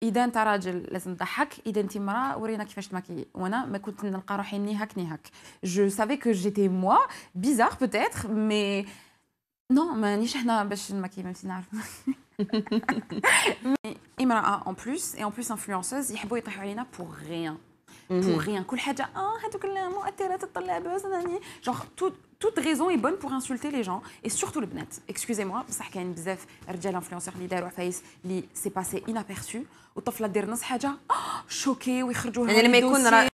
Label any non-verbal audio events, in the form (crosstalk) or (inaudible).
Idem, t'arraches, là, tu me dis, Hac, idem, tu me ra, ou rien, qui fait chier, moi, mais je ne me suis Je savais que j'étais moi, bizarre peut-être, mais non, (laughs) (laughs) mais ni je n'ai pas fait chier, même si je ne en plus, et en plus, influenceuse, il faut être pour rien. Mhm. pour rien. Genre, toute toute raison est bonne pour insulter les gens et surtout les bnet. Excusez-moi, parce qu'il y a رجال انفلونسور اللي داروا عفايس اللي سي باسي انابيرسو والطفله دير حاجه